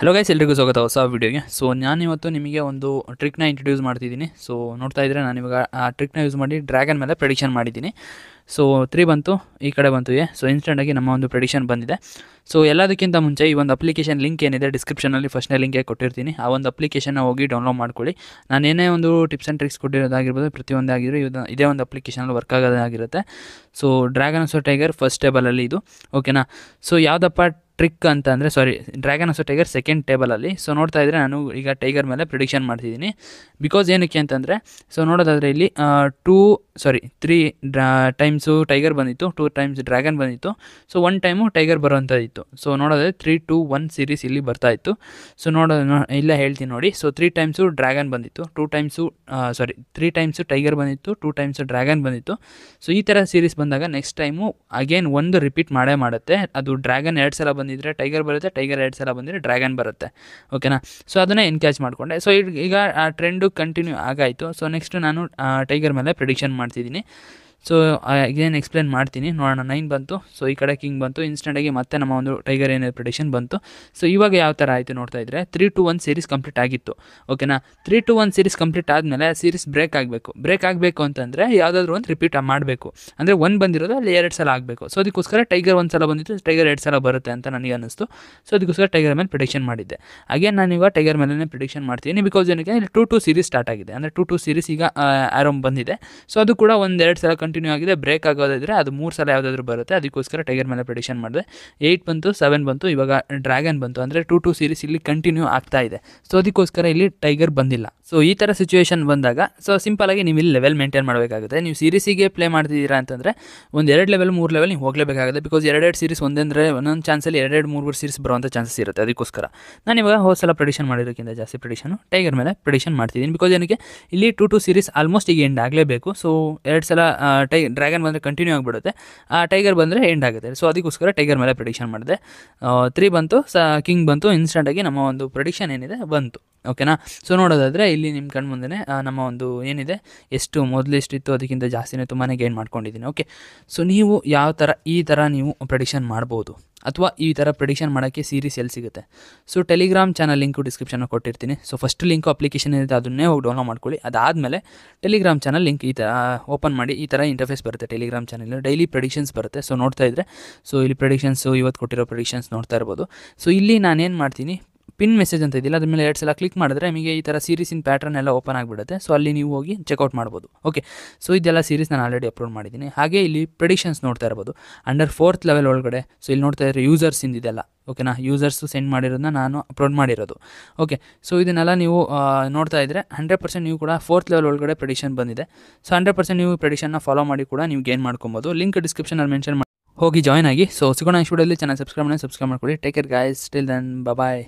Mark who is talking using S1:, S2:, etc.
S1: hello guys ಎಲ್ರಿಗೂ ಸ್ವಾಗತ ಹೊಸ ವೀಡಿಯೋಗೆ ಸೊ ನಾನಿವತ್ತು ನಿಮಗೆ ಒಂದು ಟ್ರಿಕ್ನ ಇಂಟ್ರೊಡ್ಯೂಸ್ ಮಾಡ್ತಿದ್ದೀನಿ ಸೊ ನೋಡ್ತಾ ಇದ್ದರೆ ನಾನು ಇವಾಗ ಆ ಟ್ರಿಕ್ನ ಯೂಸ್ ಮಾಡಿ ಡ್ರ್ಯಾಗನ್ ಮೇಲೆ ಪ್ರೆಡಿಕ್ಷನ್ ಮಾಡಿದ್ದೀನಿ ಸೊ ತ್ರೀ ಬಂತು ಈ ಕಡೆ ಬಂತು ಎ ಸೊ ಇನ್ಸ್ಟೆಂಟಾಗಿ ನಮ್ಮ ಒಂದು ಪ್ರೆಡಿಕ್ಷನ್ ಬಂದಿದೆ ಸೊ ಎಲ್ಲದಕ್ಕಿಂತ ಮುಂಚೆ ಈ ಒಂದು ಅಪ್ಲಿಕೇಶನ್ ಲಿಂಕ್ ಏನಿದೆ ಡಿಸ್ಕ್ರಿಪ್ಷನಲ್ಲಿ ಫಸ್ಟ್ನೇ ಲಿಂಕೇ ಕೊಟ್ಟಿರ್ತೀನಿ ಆ ಒಂದು ಅಪ್ಲಿಕೇಶನ್ನ ಹೋಗಿ ಡೌನ್ಲೋಡ್ ಮಾಡ್ಕೊಳ್ಳಿ ನಾನು ಏನೇ ಒಂದು ಟಿಪ್ಸ್ ಆ್ಯಂಡ್ ಟ್ರಿಕ್ಸ್ ಕೊಟ್ಟಿರೋದಾಗಿರ್ಬೋದು ಪ್ರತಿಯೊಂದೇ ಆಗಿರೋ ಇದು ಇದೇ ಒಂದು ಅಪ್ಲಿಕೇಶನಲ್ಲಿ ವರ್ಕ್ ಆಗೋದಾಗಿರುತ್ತೆ so dragon so tiger first ಟೇಬಲಲ್ಲಿ ಇದು ಓಕೆನಾ ಸೊ ಯಾವುದಪ್ಪ ಟ್ರಿಕ್ ಅಂತ ಅಂದರೆ sorry dragon of tiger second ಟೇಬಲಲ್ಲಿ ಸೊ ನೋಡ್ತಾ ಇದ್ದರೆ ನಾನು ಈಗ ಟೈಗರ್ ಮೇಲೆ ಪ್ರಿಡಿಕ್ಷನ್ ಮಾಡ್ತಿದ್ದೀನಿ ಬಿಕಾಸ್ ಏನಕ್ಕೆ ಅಂತಂದರೆ ಸೊ ನೋಡೋದಾದರೆ ಇಲ್ಲಿ two sorry three draw times tiger ಬಂದಿತ್ತು ಟೂ ಟೈಮ್ಸ್ ಡ್ರ್ಯಾಗನ್ ಬಂದಿತ್ತು ಸೊ ಒನ್ ಟೈಮು ಟೈಗರ್ ಇತ್ತು ಸೊ ನೋಡೋದಾದ್ರೆ ತ್ರೀ ಟು ಒನ್ ಸೀರೀಸ್ ಇಲ್ಲಿ ಬರ್ತಾಯಿತ್ತು ಸೊ ನೋಡೋ ಇಲ್ಲ ಹೇಳ್ತೀನಿ ನೋಡಿ ಸೊ ತ್ರೀ ಟೈಮ್ಸು ಡ್ರ್ಯಾಗನ್ ಬಂದಿತ್ತು two times sorry three times tiger ಬಂದಿತ್ತು ಟೂ ಟೈಮ್ಸು ಡ್ರ್ಯಾಗನ್ ಬಂದಿತ್ತು ಸೊ ಈ ಥರ ಸೀರೀಸ್ ಬಂದಾಗ ನೆಕ್ಸ್ಟ್ ಟೈಮು ಅಗೇನ್ ಒಂದು ರಿಪೀಟ್ ಮಾಡೇ ಮಾಡುತ್ತೆ ಅದು ಡ್ರ್ಯಾಗನ್ ಎರಡು ಸಲ ಬಂದು ಬಂದಿದ್ದರೆ ಟೈಗರ್ ಬರುತ್ತೆ ಟೈಗರ್ ಎರಡು ಸಲ ಬಂದರೆ ಡ್ರ್ಯಾಗನ್ ಬರುತ್ತೆ ಓಕೆನಾ ಸೊ ಅದನ್ನು ಎನ್ಕ್ಯಾಚ್ ಮಾಡಿಕೊಂಡೆ ಸೊ ಈಗ ಆ ಟ್ರೆಂಡು ಕಂಟಿನ್ಯೂ ಆಗಾಯಿತು ಸೊ ನೆಕ್ಸ್ಟ್ ನಾನು ಟೈಗರ್ ಮೇಲೆ ಪ್ರಿಡಿಕ್ಷನ್ ಮಾಡ್ತಿದ್ದೀನಿ ಸೊ ಏನು ಎಕ್ಸ್ಪ್ಲೇನ್ ಮಾಡ್ತೀನಿ ನೋಡೋಣ ನೈನ್ ಬಂತು ಸೊ ಈ ಕಡೆ ಕಿಂಗ್ ಬಂತು ಇನ್ಸ್ಟೆಂಟಾಗಿ ಮತ್ತೆ ನಮ್ಮ ಒಂದು ಟೈಗರ್ ಏನೇ ಪ್ರಿಡಿಕ್ಷನ್ ಬಂತು ಸೊ ಇವಾಗ ಯಾವ ಥರ ಆಯಿತು ನೋಡ್ತಾ ಇದ್ದರೆ three two one series complete ಆಗಿತ್ತು ಓಕೆನಾ three two one series complete ಆದಮೇಲೆ ಸೀರೀಸ್ ಬ್ರೇಕ್ ಆಗಬೇಕು ಬ್ರೇಕ್ ಆಗಬೇಕು ಅಂತಂದರೆ ಯಾವುದಾದ್ರೂ ಒಂದು ರಿಪೀಟ್ ಮಾಡಬೇಕು ಅಂದರೆ ಒಂದು ಬಂದಿರೋದು ಅಲ್ಲಿ ಎರಡು ಸಲ ಆಗಬೇಕು ಸೊ ಅದಕ್ಕೋಸ್ಕರ ಟೈಗರ್ ಒಂದು ಸಲ ಬಂದಿತ್ತು ಟೈಗರ್ ಎರಡು ಸಲ ಬರುತ್ತೆ ಅಂತ ನನಗೆ ಅನ್ನಿಸ್ತು ಸೊ ಅದಕ್ಕೋಸ್ಕರ ಟೈಗರ್ ಮೇಲೆ ಪ್ರಿಡಿಕ್ಷನ್ ಮಾಡಿದ್ದೆ ಹಾಗೆ ನಾನು ಇವಾಗ ಟೈಗರ್ ಮೇಲೇ ಪ್ರಿಡಿಕ್ಷನ್ ಮಾಡ್ತೀನಿ ಬಿಕಾಸ್ ಏನಕ್ಕೆ ಇಲ್ಲಿ ಟು ಟು ಸೀರೀಸ್ ಸ್ಟಾರ್ಟ್ ಆಗಿದೆ ಅಂದರೆ ಟೂ ಟು ಸೀರೀಸ್ ಈಗ ಆರೋಮ್ ಬಂದಿದೆ ಸೊ ಅದು ಕೂಡ ಒಂದೆರಡು ಸಲ ಕಂಟಿನ್ಯೂ ಕಂಟಿನ್ಯೂ ಆಗಿದೆ ಬ್ರೇಕ್ ಆಗೋದಿದ್ರೆ ಅದು ಮೂರು ಸಲ ಯಾವುದಾದ್ರೂ ಬರುತ್ತೆ ಅದಕ್ಕೋಸ್ಕರ ಟೈಗರ್ ಮೇಲೆ ಪ್ರೆಡಿಷನ್ ಮಾಡಿದೆ ಏಯ್ಟ್ ಬಂತು ಸೆವೆನ್ ಬಂತು ಇವಾಗ ಡ್ರ್ಯಾಗನ್ ಬಂತು ಅಂದರೆ ಟೂ ಟು ಸೀರೀಸ್ ಇಲ್ಲಿ ಕಂಟಿನ್ಯೂ ಆಗ್ತಾ ಇದೆ ಸೊ ಅದಕ್ಕೋಸ್ಕರ ಇಲ್ಲಿ ಟೈಗರ್ ಬಂದಿಲ್ಲ ಸೊ ಈ ಥರ ಸಿಚುವೇಷನ್ ಬಂದಾಗ ಸೊ ಆಗಿ ನೀವು ಇಲ್ಲಿ ಲೆವೆಲ್ ಮೇಂಟೈನ್ ಮಾಡಬೇಕಾಗುತ್ತೆ ನೀವು ಸೀರೀಸಿಗೆ ಪ್ಲೇ ಮಾಡ್ತಿದ್ದೀರಾ ಅಂತಂದರೆ ಒಂದು ಎರಡು ಲೆವೆಲ್ ಮೂರು ಲೆವೆಲ್ ನೀವು ಹೋಗಲೇಬೇಕಾಗುತ್ತೆ ಬಿಕಾಸ್ ಎರಡೆರಡು ಸೀರೀಸ್ ಒಂದೇಂದರೆ ಒಂದೊಂದು ಚಾನ್ಸಲ್ಲಿ ಎರಡೆರಡು ಮೂರು ಮೂರು ಸೀರೀಸ್ ಬರುವಂಥ ಚಾನ್ಸಸ್ ಇರುತ್ತೆ ಅದಕ್ಕೋಸ್ಕರ ನಾನು ಇವಾಗ ಹೋದ್ ಸಲ ಪ್ರೆಡಿಷನ್ ಮಾಡಿರೋಕ್ಕಿಂತ ಜಾಸ್ತಿ ಪ್ರೆಡಿಷನು ಟೈಗರ್ ಮೇಲೆ ಪ್ರೆಡಿಷನ್ ಮಾಡ್ತಿದ್ದೀನಿ ಬಿಕಾಸ್ ಏನಕ್ಕೆ ಇಲ್ಲಿ ಟೂ ಟು ಸೀರೀಸ್ ಆಲ್ಮೋಸ್ಟ್ ಈಗ ಎಂಡ್ ಆಗಲೇಬೇಕು ಸೊ ಎರಡು ಸಲ ಟೈ ಡ್ರ್ಯಾಗನ್ ಬಂದರೆ ಕಂಟಿನ್ಯೂ ಆಗಿಬಿಡುತ್ತೆ ಆ ಟೈಗರ್ ಬಂದರೆ ಎಂಡ್ ಆಗುತ್ತೆ ಸೊ ಅದಕ್ಕೋಸ್ಕರ ಟೈಗರ್ ಮೇಲೆ ಪ್ರಿಡಿಕ್ಷನ್ ಮಾಡಿದೆ ತ್ರೀ ಬಂತು ಸ ಕಿಂಗ್ ಬಂತು ಇನ್ಸ್ಟೆಂಟಾಗಿ ನಮ್ಮ ಒಂದು ಪ್ರಿಡಿಕ್ಷನ್ ಏನಿದೆ ಬಂತು ಓಕೆನಾ ಸೊ ನೋಡೋದಾದರೆ ಇಲ್ಲಿ ನಿಮ್ಮ ಕಣ್ಣು ಮುಂದೆ ನಮ್ಮ ಒಂದು ಏನಿದೆ ಎಷ್ಟು ಮೊದಲು ಎಷ್ಟಿತ್ತು ಅದಕ್ಕಿಂತ ಜಾಸ್ತಿನೇ ತುಂಬಾ ಗೇನ್ ಮಾಡ್ಕೊಂಡಿದ್ದೀನಿ ಓಕೆ ಸೊ ನೀವು ಯಾವ ಥರ ಈ ಥರ ನೀವು ಪ್ರೆಡಿಕ್ಷನ್ ಮಾಡ್ಬೋದು ಅಥವಾ ಈ ಥರ ಪ್ರಿಡಿಕ್ಷನ್ ಮಾಡೋಕ್ಕೆ ಸೀರೀಸ್ ಎಲ್ಲಿ ಸಿಗುತ್ತೆ so Telegram channel link description ಕೊಟ್ಟಿರ್ತೀನಿ ಸೊ ಫಸ್ಟ್ ಲಿಂಕು ಅಪ್ಲಿಕೇಶನ್ ಏನಿದೆ ಅದನ್ನೇ ಹೋಗಿ ಡೌನ್ಲೋಡ್ ಮಾಡ್ಕೊಳ್ಳಿ ಅದಾದಮೇಲೆ ಟೆಲಿಗ್ರಾಮ್ ಚಾನಲ್ ಲಿಂಕ್ ಈ ಥರ ಓಪನ್ ಮಾಡಿ ಈ ಥರ ಇಂಟರ್ಫೇಸ್ ಬರುತ್ತೆ ಟೆಲಿಗ್ರಾಮ್ ಚಾನಲ್ ಡೈಲಿ ಪ್ರೆಡಿಕ್ಷನ್ಸ್ ಬರುತ್ತೆ ಸೊ ನೋಡ್ತಾ ಇದ್ದರೆ ಸೊ ಇಲ್ಲಿ ಪ್ರೆಡಿಕ್ಷನ್ಸು ಇವತ್ತು ಕೊಟ್ಟಿರೋ ಪ್ರೆಡಿಕ್ಷನ್ಸ್ ನೋಡ್ತಾ ಇರ್ಬೋದು ಸೊ ಇಲ್ಲಿ ನಾನೇನು ಮಾಡ್ತೀನಿ ಪಿನ್ ಮೆಸೇಜ್ ಅಂತ ಇದೆಯಲ್ಲ ಅದ್ರ ಮೇಲೆ ಎರಡು ಸಲ ಕ್ಲಿಕ್ ಮಾಡಿದ್ರೆ ನಿಮಗೆ ಈ ಥರ ಸೀರೀಸ್ ಇನ್ ಪ್ಯಾಟರ್ನ್ ಎಲ್ಲ ಓಪನ್ ಆಗಿಬಿಡುತ್ತೆ ಸೊ ಅಲ್ಲಿ ನೀವು ಹೋಗಿ ಚೆಕ್ಔಟ್ ಮಾಡ್ಬೋದು ಓಕೆ ಸೊ ಇದೆಲ್ಲ ಸೀರೀಸ್ ನಾನು ಆಲ್ರೆಡಿ ಅಪ್ಲೋಡ್ ಮಾಡಿದ್ದೀನಿ ಹಾಗೆ ಇಲ್ಲಿ ಪ್ರೆಡಿಷನ್ಸ್ ನೋಡ್ತಾ ಇರ್ಬೋದು ಅಂಡರ್ ಫೋರ್ತ್ ಲೆವೆಲ್ ಒಳಗಡೆ ಸೊ ಇಲ್ಲಿ ನೋಡ್ತಾ ಇದ್ರೆ ಯೂಸರ್ಸ್ ಇದೆಲ್ಲ ಓಕೆನಾ ಯೂಸರ್ಸು ಸೆಂಡ್ ಮಾಡಿರೋದನ್ನ ನಾನು ಅಪ್ಲೋಡ್ ಮಾಡಿರೋದು ಓಕೆ ಸೊ ಇದನ್ನೆಲ್ಲ ನೀವು ನೋಡ್ತಾ ಇದ್ರೆ ಹಂಡ್ರೆಡ್ ಪರ್ಸೆಂಟ್ ನೀವು ಕೂಡ ಫೋರ್ತ್ ಲೆವೆಲ್ ಒಳಗಡೆ ಪ್ರೆಡಿಷನ್ ಬಂದಿದೆ ಸೊ ಹಂಡ್ರೆಡ್ ಪರ್ಸೆಂಟ್ ನೀವು ಪ್ರೆಡಿಷನ್ನ ಫಾಲೋ ಮಾಡಿ ಕೂಡ ನೀವು ಗೇನ್ ಮಾಡ್ಕೊಬೋದು ಲಿಂಕ್ ಡಿಸ್ಕ್ರಿಪ್ಷನಲ್ಲಿ ಮೆನ್ಷನ್ ಮಾಡಿ ಹೋಗಿ ಜಾಯ್ನ್ ಆಗಿ ಸೊ ಸಿಗೋಣ ಈ ಚೆನ್ನಾಗಿ ಚಾನಲ್ ಸಬ್ಸ್ಕ್ರೈಬ್ ಮಾಡಿ ಸಬ್ಸ್ಕ್ರೈಬ್ ಮಾಡ್ಕೊಳ್ಳಿ take care guys till then ಬಾಯ್